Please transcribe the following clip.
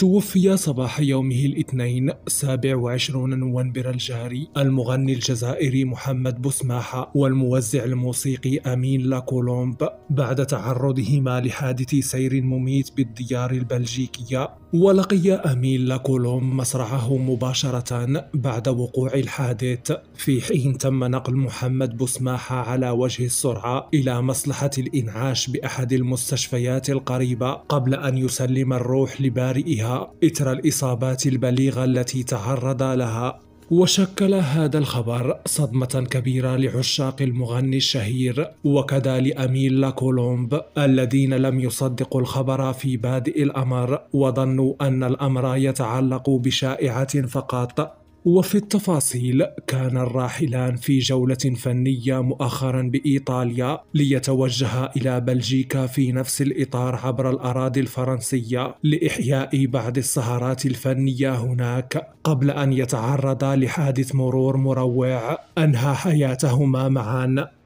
توفي صباح يومه الاثنين 27 نوفمبر الجاري المغني الجزائري محمد بسماحة والموزع الموسيقي أمين لاكولومب بعد تعرضهما لحادث سير مميت بالديار البلجيكية ولقي أمين لاكولوم مصرعه مباشرة بعد وقوع الحادث في حين تم نقل محمد بسماحة على وجه السرعة إلى مصلحة الإنعاش بأحد المستشفيات القريبة قبل أن يسلم الروح لبارئها إثر الإصابات البليغة التي تعرض لها وشكل هذا الخبر صدمة كبيرة لعشاق المغني الشهير وكذا لأميل لاكولومب الذين لم يصدقوا الخبر في بادئ الأمر وظنوا أن الأمر يتعلق بشائعة فقط وفي التفاصيل كان الراحلان في جولة فنية مؤخرا بإيطاليا ليتوجها إلى بلجيكا في نفس الإطار عبر الأراضي الفرنسية لإحياء بعض السهرات الفنية هناك قبل أن يتعرضا لحادث مرور مروع أنهى حياتهما معا